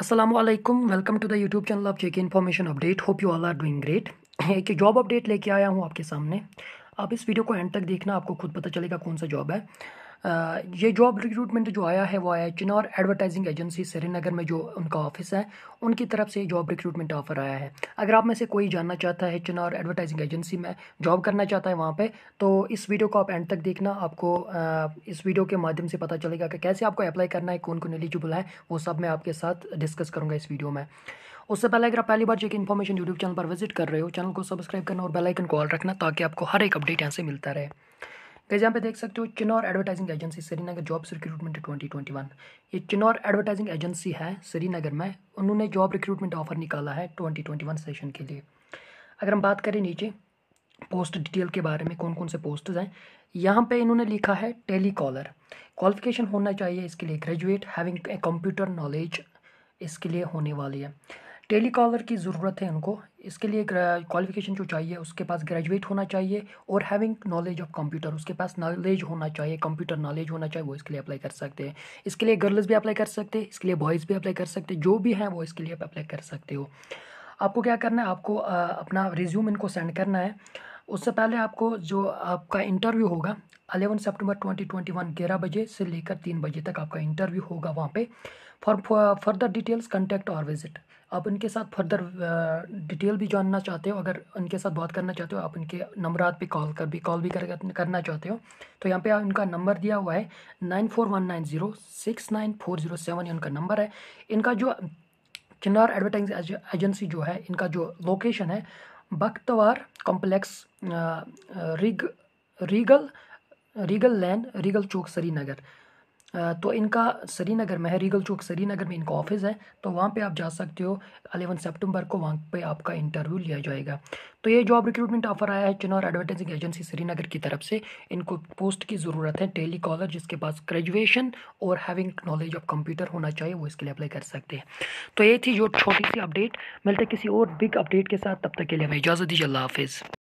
Aslam welcome to the YouTube channel of JK information update hope you all are doing great एक job update लेके आया हूँ आपके सामने आप इस वीडियो को एंड तक देखना आपको खुद पता चलेगा कौन सा जॉब है ये जॉब रिक्रूटमेंट जो आया है वो आया है चिनार एडवर्टाइजिंग एजेंसी श्रीनगर में जो उनका ऑफिस है उनकी तरफ से जॉब रिक्रूटमेंट ऑफर आया है अगर आप में से कोई जानना चाहता है चिनार एडवर्टाइजिंग एजेंसी में जॉब करना चाहता है वहाँ पर तो इस वीडियो को आप एंड तक देखना आपको इस वीडियो के माध्यम से पता चलेगा कि कैसे आपको अप्लाई करना है कौन कौन एलिजिबल है वो सब मैं आपके साथ डिस्कस करूँगा इस वीडियो में उससे पहले अगर आप पहली बार चेक इन्फॉर्मेशन यूट्यूब चैनल पर विजिट कर रहे हो चैनल को सब्सक्राइब करना और बेल आइकन को ऑल रखना ताकि आपको हर एक अपडेट यहाँ से मिलता रहे कैसे यहाँ पे देख सकते हो Chinar advertising agency Srinagar jobs recruitment 2021 ये चिनौर एडवर्टाइजिंग एजेंसी है श्रीनगर में उन्होंने जॉब रिक्रूटमेंट ऑफर निकाला है 2021 सेशन के लिए अगर हम बात करें नीचे पोस्ट डिटेल के बारे में कौन कौन से पोस्ट हैं यहाँ पे इन्होंने लिखा है टेली कॉलर क्वालिफिकेशन होना चाहिए इसके लिए graduate having a computer knowledge इसके लिए होने वाली है टेली कॉलर की ज़रूरत है उनको इसके लिए क्वालिफिकेशन जो चाहिए उसके पास ग्रेजुएट होना चाहिए और हैविंग नॉलेज ऑफ कंप्यूटर उसके पास नॉलेज होना चाहिए कंप्यूटर नॉलेज होना चाहिए वो इसके लिए अप्लाई कर सकते हैं इसके लिए गर्ल्स भी अप्लाई कर सकते हैं इसके लिए बॉयज़ भी अप्लाई कर सकते हैं जो भी हैं वो इसके लिए अप्लाई कर सकते हो आपको क्या करना है आपको आ, अपना रिज्यूम इनको सेंड करना है उससे पहले आपको जो आपका इंटरव्यू होगा eleven September twenty twenty one ग्यारह बजे से लेकर तीन बजे तक आपका इंटरव्यू होगा वहाँ पे फॉर फर्दर डिटेल्स कंटेक्ट और विजिट आप उनके साथ फर्दर डिटेल भी जानना चाहते हो अगर उनके साथ बात करना चाहते हो आप उनके नंबरात पे कॉल कर भी कॉल भी कर, करना चाहते हो तो यहाँ पे उनका नंबर दिया हुआ है nine four one nine zero six nine four zero seven ये उनका नंबर है इनका जो किन्नार एडवर्टाइज एजेंसी जो है इनका जो लोकेशन है बख्तवार कॉम्प्लेक्स रिग Regal Regal lane Regal Chowk Srinagar तो इनका श्रीनगर में है रीगल चौक श्रीनगर में इनका ऑफिस है तो वहाँ पे आप जा सकते हो अलेवन सितंबर को वहाँ पे आपका इंटरव्यू लिया जाएगा तो ये जॉब रिक्रूटमेंट ऑफर आया है चुनाव एडवर्टाइजिंग एजेंसी श्रीनगर की तरफ से इनको पोस्ट की ज़रूरत है टेली कॉलर जिसके पास ग्रेजुएशन और हैविंग नॉलेज ऑफ कंप्यूटर होना चाहिए वो इसके लिए अप्लाई कर सकते हैं तो ये थी जो छोटी सी अपडेट मिलते किसी और बिग अपडेट के साथ तब तक के लिए हमें इजाज़त दीजिए अल्लाह हाफिज़